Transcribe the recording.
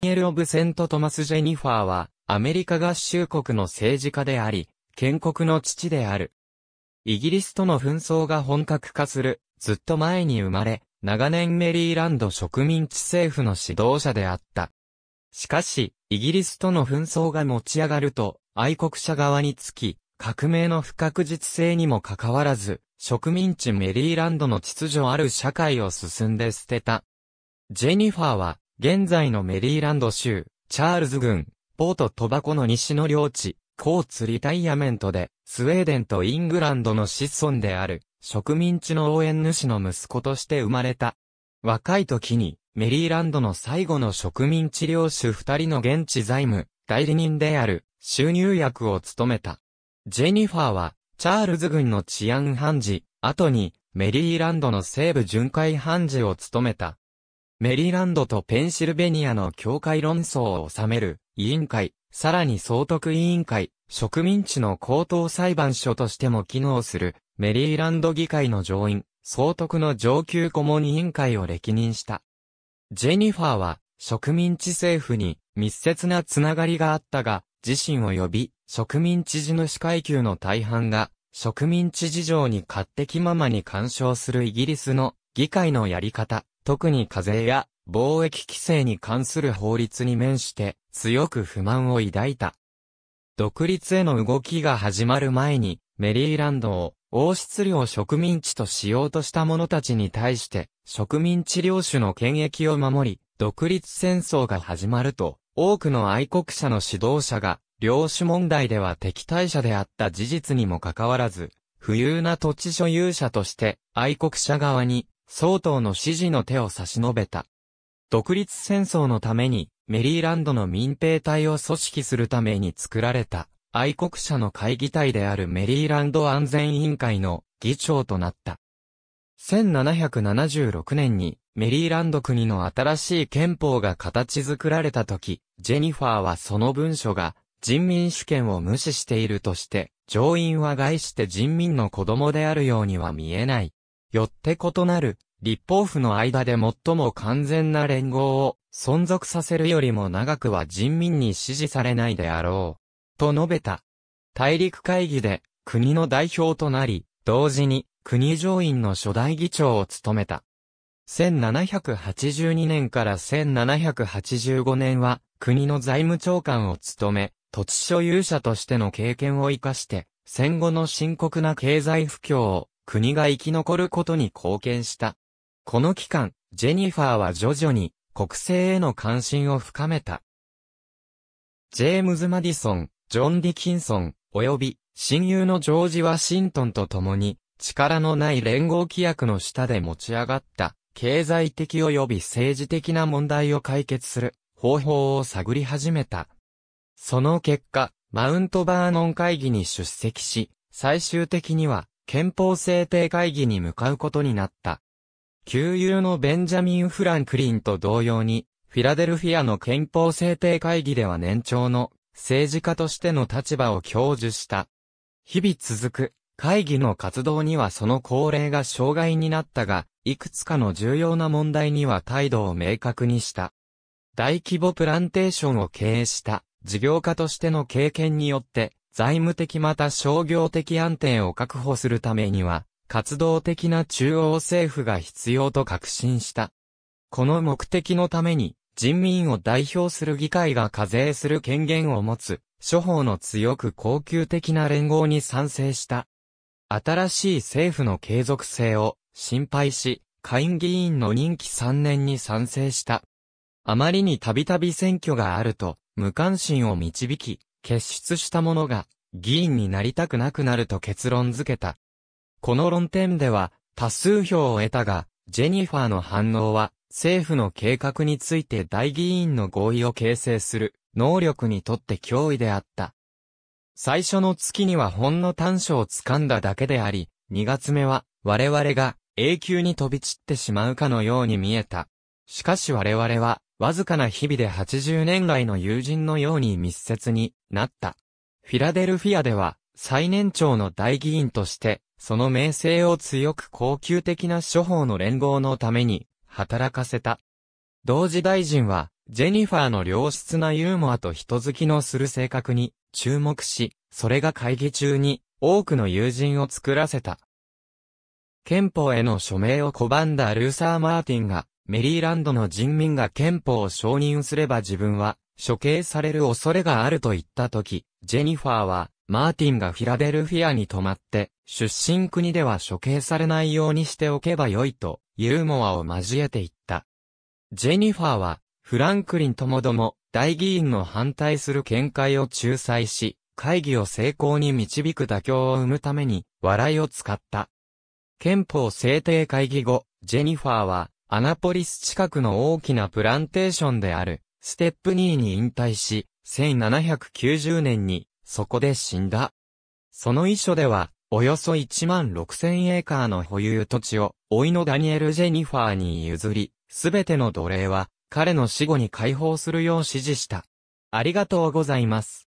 ニエル・オブ・セント・トマス・ジェニファーは、アメリカ合衆国の政治家であり、建国の父である。イギリスとの紛争が本格化する、ずっと前に生まれ、長年メリーランド植民地政府の指導者であった。しかし、イギリスとの紛争が持ち上がると、愛国者側につき、革命の不確実性にもかかわらず、植民地メリーランドの秩序ある社会を進んで捨てた。ジェニファーは、現在のメリーランド州、チャールズ郡、ポートトバコの西の領地、コーツリタイアメントで、スウェーデンとイングランドの子孫である、植民地の応援主の息子として生まれた。若い時に、メリーランドの最後の植民地領主二人の現地財務、代理人である、収入役を務めた。ジェニファーは、チャールズ軍の治安判事、後に、メリーランドの西部巡回判事を務めた。メリーランドとペンシルベニアの境界論争を収める委員会、さらに総督委員会、植民地の高等裁判所としても機能するメリーランド議会の上院、総督の上級顧問委員会を歴任した。ジェニファーは植民地政府に密接なつながりがあったが、自身を呼び、植民地地主階級の大半が植民地事情に勝手気ままに干渉するイギリスの議会のやり方、特に課税や貿易規制に関する法律に面して強く不満を抱いた。独立への動きが始まる前にメリーランドを王室領植民地としようとした者たちに対して植民地領主の権益を守り独立戦争が始まると多くの愛国者の指導者が領主問題では敵対者であった事実にもかかわらず、富裕な土地所有者として愛国者側に総統の支持の手を差し伸べた。独立戦争のために、メリーランドの民兵隊を組織するために作られた、愛国者の会議体であるメリーランド安全委員会の議長となった。1776年に、メリーランド国の新しい憲法が形作られた時、ジェニファーはその文書が、人民主権を無視しているとして、上院は害して人民の子供であるようには見えない。よって異なる、立法府の間で最も完全な連合を存続させるよりも長くは人民に支持されないであろう。と述べた。大陸会議で国の代表となり、同時に国上院の初代議長を務めた。1782年から1785年は国の財務長官を務め、土地所有者としての経験を生かして、戦後の深刻な経済不況を国が生き残ることに貢献した。この期間、ジェニファーは徐々に国政への関心を深めた。ジェームズ・マディソン、ジョン・ディキンソン、及び親友のジョージ・ワシントンと共に、力のない連合規約の下で持ち上がった、経済的及び政治的な問題を解決する方法を探り始めた。その結果、マウントバーノン会議に出席し、最終的には憲法制定会議に向かうことになった。旧友のベンジャミン・フランクリンと同様に、フィラデルフィアの憲法制定会議では年長の政治家としての立場を享受した。日々続く会議の活動にはその高齢が障害になったが、いくつかの重要な問題には態度を明確にした。大規模プランテーションを経営した事業家としての経験によって、財務的また商業的安定を確保するためには、活動的な中央政府が必要と確信した。この目的のために、人民を代表する議会が課税する権限を持つ、諸法の強く恒久的な連合に賛成した。新しい政府の継続性を心配し、下院議員の任期3年に賛成した。あまりにたびたび選挙があると、無関心を導き、結出した者が議員になりたくなくなると結論付けた。この論点では多数票を得たが、ジェニファーの反応は政府の計画について大議員の合意を形成する能力にとって脅威であった。最初の月にはほんの短所を掴んだだけであり、2月目は我々が永久に飛び散ってしまうかのように見えた。しかし我々はわずかな日々で80年来の友人のように密接になった。フィラデルフィアでは、最年長の大議員として、その名声を強く高級的な処方の連合のために、働かせた。同時大臣は、ジェニファーの良質なユーモアと人好きのする性格に注目し、それが会議中に多くの友人を作らせた。憲法への署名を拒んだルーサー・マーティンがメリーランドの人民が憲法を承認すれば自分は処刑される恐れがあると言った時、ジェニファーは、マーティンがフィラデルフィアに泊まって、出身国では処刑されないようにしておけばよいと、ユーモアを交えて言った。ジェニファーは、フランクリンともども、大議員の反対する見解を仲裁し、会議を成功に導く妥協を生むために、笑いを使った。憲法制定会議後、ジェニファーは、アナポリス近くの大きなプランテーションである、ステップニーに引退し、1790年に、そこで死んだ。その遺書では、およそ1万6000エーカーの保有土地を、老いのダニエル・ジェニファーに譲り、すべての奴隷は、彼の死後に解放するよう指示した。ありがとうございます。